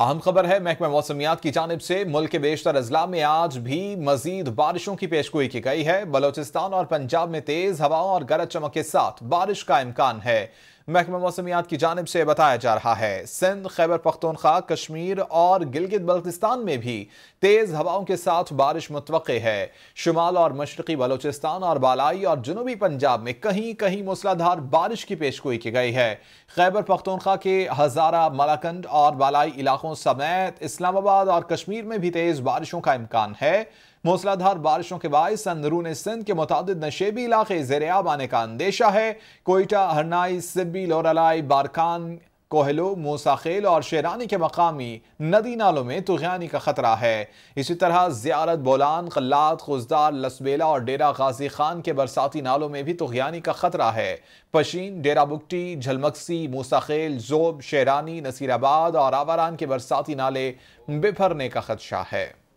अहम खबर है महकमा मौसमियात की जानब से मुल्क के बेशतर अजला में आज भी मजीद बारिशों की पेशगोई की गई है बलोचिस्तान और पंजाब में तेज हवाओं और गरज चमक के साथ बारिश का इम्कान है महकमा मौसमियात की जानब से बताया जा रहा है सिंध खैबर पख्तनख्वा कश्मीर और गिलगित बल्तिस्तान में भी तेज हवाओं के साथ बारिश मुतव है शुमाल और मशरकी बलोचिस्तान और बालाई और जनूबी पंजाब में कहीं कहीं मूसलाधार बारिश की पेशगोई की गई है खैबर पख्तनख्वा के हजारा मलाकंड और बालाई इलाकों समेत इस्लामाबाद और कश्मीर में भी तेज बारिशों का इम्कान है मौसलाधार बारिशों के बायस अंदरून सिंध के मुतद नशेबी इलाके जेरियाब आने का अंदेशा है कोयटा हरनाई सिब्बी लोरलाई बारकान कोहलो मोसाखेल और शेरानी के मकामी नदी नालों में तुगयानी का ख़तरा है इसी तरह ज़्यारत बोलान कल्लात खुजदार लसबेला और डेरा गाजी खान के बरसाती नालों में भी तुगयानी का ख़तरा है पशीन डेरा बुकटी झलमक्सी मोसाखेल जोब शेरानी नसीराबाद और आवारान के बरसाती नाले बिफरने का खदशा है